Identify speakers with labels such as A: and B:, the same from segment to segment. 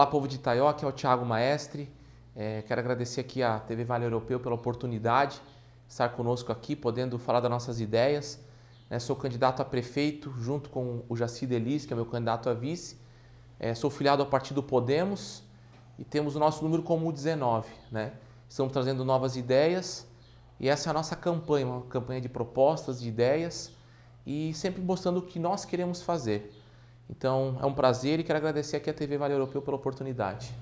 A: Olá, povo de Itaió, aqui é o Thiago Maestre. É, quero agradecer aqui à TV Vale Europeu pela oportunidade de estar conosco aqui, podendo falar das nossas ideias. É, sou candidato a prefeito, junto com o Jaci Delis, que é meu candidato a vice. É, sou filiado ao Partido Podemos e temos o nosso número comum 19. Né? Estamos trazendo novas ideias e essa é a nossa campanha, uma campanha de propostas, de ideias e sempre mostrando o que nós queremos fazer. Então, é um prazer e quero agradecer aqui à TV Vale Europeu pela oportunidade.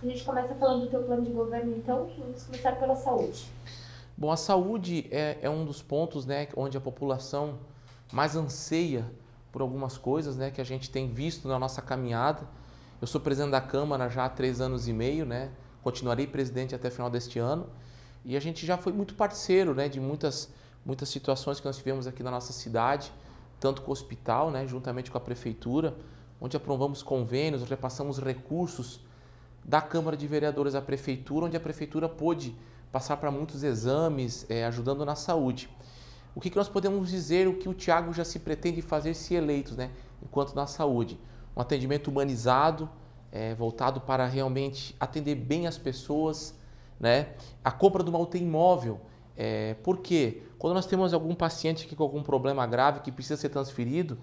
A: A gente começa falando do teu plano de governo, então, vamos começar pela saúde. Bom, a saúde é, é um dos pontos né, onde a população mais anseia por algumas coisas né, que a gente tem visto na nossa caminhada. Eu sou presidente da Câmara já há três anos e meio, né? continuarei presidente até o final deste ano. E a gente já foi muito parceiro né, de muitas, muitas situações que nós tivemos aqui na nossa cidade tanto com o hospital, né, juntamente com a prefeitura, onde aprovamos convênios, repassamos recursos da Câmara de Vereadores à prefeitura, onde a prefeitura pôde passar para muitos exames, é, ajudando na saúde. O que, que nós podemos dizer, o que o Tiago já se pretende fazer se eleito, né, enquanto na saúde? Um atendimento humanizado, é, voltado para realmente atender bem as pessoas, né? a compra de uma UTI imóvel, é, porque quando nós temos algum paciente aqui com algum problema grave que precisa ser transferido,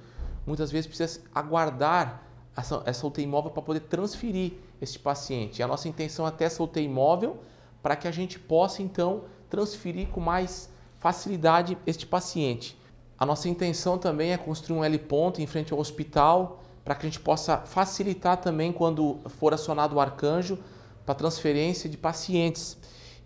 A: muitas vezes precisa aguardar essa, essa UTI móvel para poder transferir este paciente. E a nossa intenção é até essa UTI móvel para que a gente possa então transferir com mais facilidade este paciente. A nossa intenção também é construir um L ponto em frente ao hospital para que a gente possa facilitar também quando for acionado o arcanjo para transferência de pacientes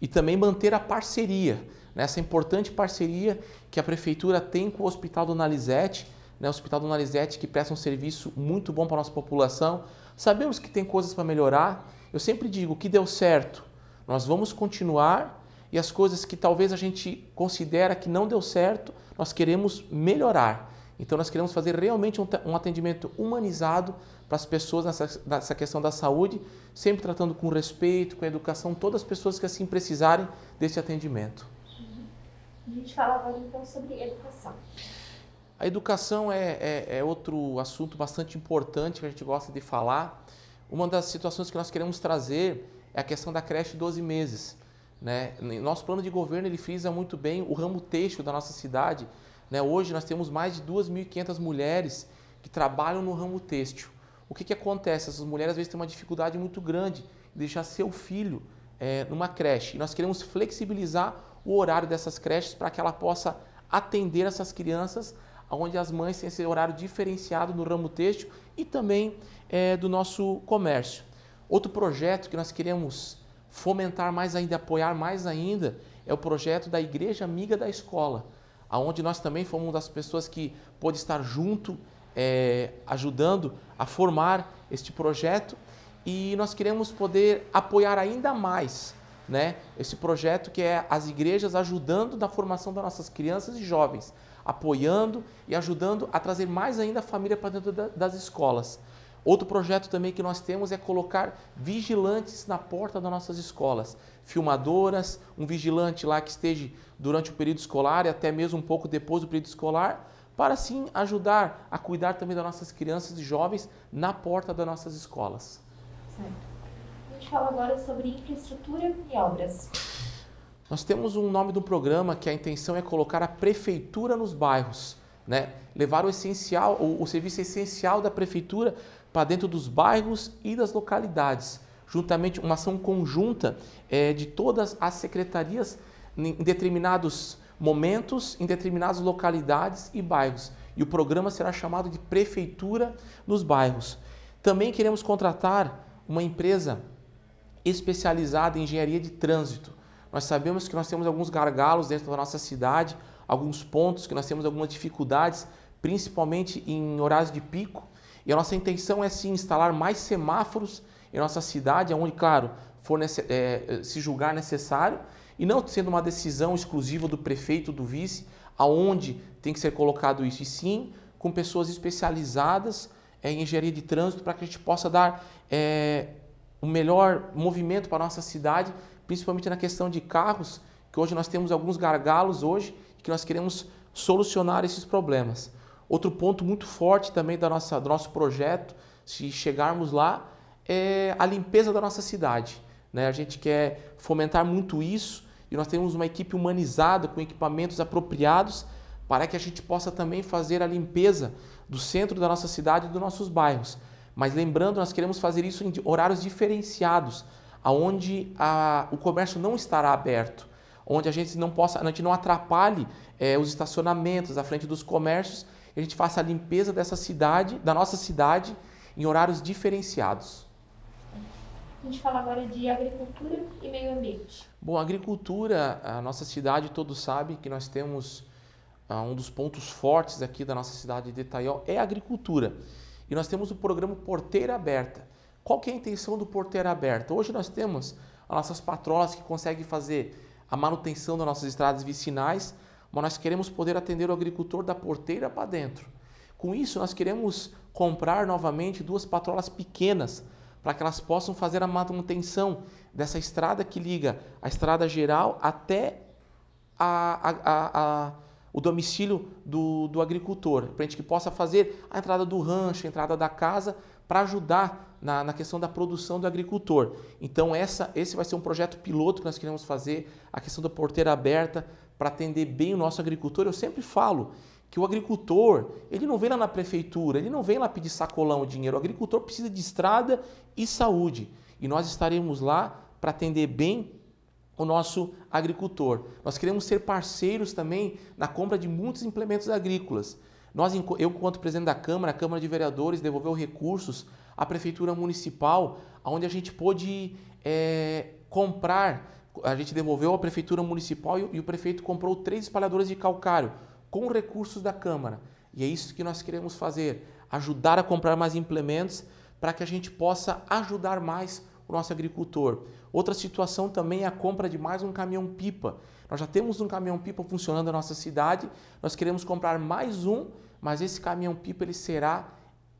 A: e também manter a parceria, né, essa importante parceria que a prefeitura tem com o Hospital do Nalizete, né, o Hospital do Nalizete que presta um serviço muito bom para a nossa população. Sabemos que tem coisas para melhorar. Eu sempre digo que deu certo, nós vamos continuar e as coisas que talvez a gente considera que não deu certo, nós queremos melhorar. Então nós queremos fazer realmente um atendimento humanizado para as pessoas nessa, nessa questão da saúde, sempre tratando com respeito, com educação, todas as pessoas que assim precisarem desse atendimento. Uhum. A gente fala agora então sobre educação. A educação é, é, é outro assunto bastante importante que a gente gosta de falar. Uma das situações que nós queremos trazer é a questão da creche 12 meses. Né? Nosso plano de governo ele frisa muito bem o ramo texto da nossa cidade, né? Hoje nós temos mais de 2.500 mulheres que trabalham no ramo têxtil. O que, que acontece? Essas mulheres às vezes têm uma dificuldade muito grande em deixar seu filho é, numa creche. E nós queremos flexibilizar o horário dessas creches para que ela possa atender essas crianças, onde as mães têm esse horário diferenciado no ramo têxtil e também é, do nosso comércio. Outro projeto que nós queremos fomentar mais ainda, apoiar mais ainda, é o projeto da Igreja Amiga da Escola aonde nós também fomos uma das pessoas que pôde estar junto, é, ajudando a formar este projeto e nós queremos poder apoiar ainda mais né, esse projeto que é as igrejas ajudando na formação das nossas crianças e jovens, apoiando e ajudando a trazer mais ainda a família para dentro das escolas. Outro projeto também que nós temos é colocar vigilantes na porta das nossas escolas, filmadoras, um vigilante lá que esteja durante o período escolar e até mesmo um pouco depois do período escolar, para assim ajudar a cuidar também das nossas crianças e jovens na porta das nossas escolas. Certo. A gente fala agora sobre infraestrutura e obras. Nós temos um nome do programa que a intenção é colocar a prefeitura nos bairros né? levar o essencial, o, o serviço essencial da prefeitura para dentro dos bairros e das localidades, juntamente uma ação conjunta é, de todas as secretarias em determinados momentos, em determinadas localidades e bairros. E o programa será chamado de Prefeitura nos Bairros. Também queremos contratar uma empresa especializada em engenharia de trânsito. Nós sabemos que nós temos alguns gargalos dentro da nossa cidade, alguns pontos que nós temos algumas dificuldades, principalmente em horários de pico. E a nossa intenção é sim instalar mais semáforos em nossa cidade, onde, claro, for é, se julgar necessário, e não sendo uma decisão exclusiva do prefeito, do vice, aonde tem que ser colocado isso, e sim com pessoas especializadas é, em engenharia de trânsito para que a gente possa dar é, o melhor movimento para a nossa cidade, principalmente na questão de carros, que hoje nós temos alguns gargalos hoje que nós queremos solucionar esses problemas. Outro ponto muito forte também da nossa, do nosso projeto, se chegarmos lá, é a limpeza da nossa cidade. Né? A gente quer fomentar muito isso e nós temos uma equipe humanizada com equipamentos apropriados para que a gente possa também fazer a limpeza do centro da nossa cidade e dos nossos bairros. Mas lembrando, nós queremos fazer isso em horários diferenciados, aonde a, o comércio não estará aberto onde a gente não possa, a gente não atrapalhe é, os estacionamentos à frente dos comércios, a gente faça a limpeza dessa cidade, da nossa cidade, em horários diferenciados. A gente fala agora de agricultura e meio ambiente. Bom, a agricultura, a nossa cidade, todos sabem que nós temos ah, um dos pontos fortes aqui da nossa cidade de Itaió é a agricultura. E nós temos o programa Porteira Aberta. Qual que é a intenção do Porteira Aberta? Hoje nós temos as nossas patroas que conseguem fazer a manutenção das nossas estradas vicinais, mas nós queremos poder atender o agricultor da porteira para dentro. Com isso, nós queremos comprar novamente duas patrolas pequenas para que elas possam fazer a manutenção dessa estrada que liga a estrada geral até a, a, a, a o domicílio do, do agricultor, para a gente que possa fazer a entrada do rancho, a entrada da casa, para ajudar na, na, questão da produção do agricultor. Então, essa, esse vai ser um projeto piloto que nós queremos fazer, a questão da porteira aberta, para atender bem o nosso agricultor. Eu sempre falo que o agricultor, ele não vem lá na prefeitura, ele não vem lá pedir sacolão de dinheiro. O agricultor precisa de estrada e saúde. E nós estaremos lá para atender bem o nosso agricultor. Nós queremos ser parceiros também na compra de muitos implementos agrícolas. Nós, eu, enquanto presidente da Câmara, a Câmara de Vereadores devolveu recursos à Prefeitura Municipal, onde a gente pôde é, comprar, a gente devolveu à Prefeitura Municipal e, e o prefeito comprou três espalhadores de calcário com recursos da Câmara. E é isso que nós queremos fazer, ajudar a comprar mais implementos para que a gente possa ajudar mais o nosso agricultor. Outra situação também é a compra de mais um caminhão-pipa. Nós já temos um caminhão-pipa funcionando na nossa cidade, nós queremos comprar mais um, mas esse caminhão-pipa ele será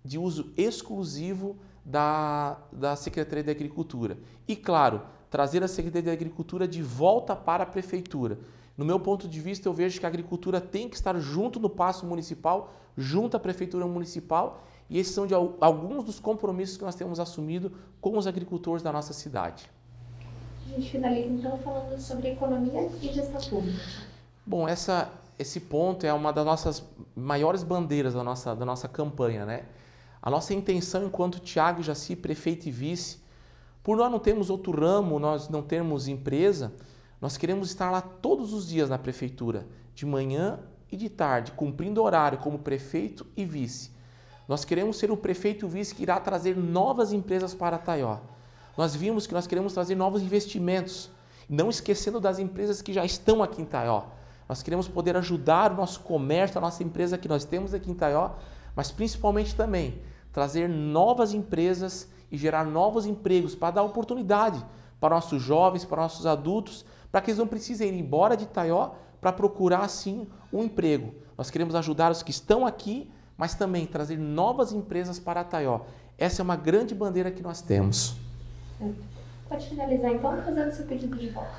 A: de uso exclusivo da, da Secretaria de Agricultura. E claro, trazer a Secretaria de Agricultura de volta para a Prefeitura. No meu ponto de vista, eu vejo que a agricultura tem que estar junto no passo municipal, junto à Prefeitura Municipal e esses são de alguns dos compromissos que nós temos assumido com os agricultores da nossa cidade. A gente finaliza então falando sobre economia e gestão pública. Bom, essa, esse ponto é uma das nossas maiores bandeiras da nossa, da nossa campanha, né? A nossa intenção enquanto Tiago Jaci, prefeito e vice, por nós não termos outro ramo, nós não termos empresa, nós queremos estar lá todos os dias na prefeitura, de manhã e de tarde, cumprindo horário como prefeito e vice nós queremos ser o prefeito e o vice que irá trazer novas empresas para Taió. Nós vimos que nós queremos trazer novos investimentos, não esquecendo das empresas que já estão aqui em Taió. Nós queremos poder ajudar o nosso comércio, a nossa empresa que nós temos aqui em Taió, mas principalmente também trazer novas empresas e gerar novos empregos para dar oportunidade para nossos jovens, para nossos adultos, para que eles não precisem ir embora de Taió para procurar sim um emprego. Nós queremos ajudar os que estão aqui mas também trazer novas empresas para Taió. Essa é uma grande bandeira que nós temos. Pode finalizar então fazendo seu pedido de voto.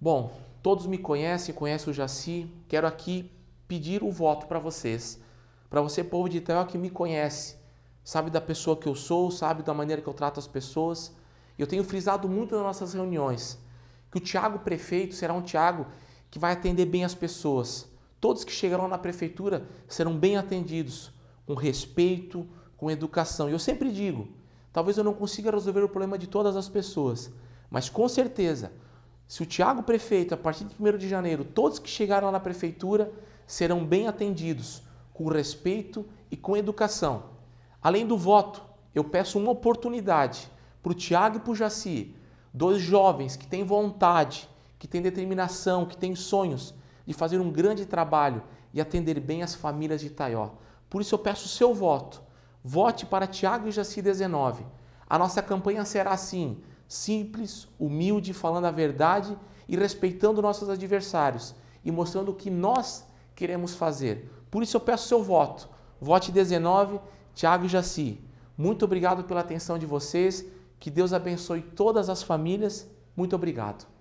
A: Bom, todos me conhecem, conhecem o Jaci. Quero aqui pedir o voto para vocês. Para você, povo de Itaió, que me conhece, sabe da pessoa que eu sou, sabe da maneira que eu trato as pessoas. Eu tenho frisado muito nas nossas reuniões que o Tiago prefeito será um Tiago que vai atender bem as pessoas, Todos que chegarão na prefeitura serão bem atendidos, com respeito, com educação. E eu sempre digo: talvez eu não consiga resolver o problema de todas as pessoas, mas com certeza, se o Tiago prefeito, a partir de 1 de janeiro, todos que chegaram lá na prefeitura serão bem atendidos, com respeito e com educação. Além do voto, eu peço uma oportunidade para o Tiago e para o Jaci, dois jovens que têm vontade, que têm determinação, que têm sonhos, de fazer um grande trabalho e atender bem as famílias de Itaió. Por isso eu peço o seu voto. Vote para Tiago e Jaci 19. A nossa campanha será assim, simples, humilde, falando a verdade e respeitando nossos adversários e mostrando o que nós queremos fazer. Por isso eu peço seu voto. Vote 19, Tiago e Jaci. Muito obrigado pela atenção de vocês. Que Deus abençoe todas as famílias. Muito obrigado.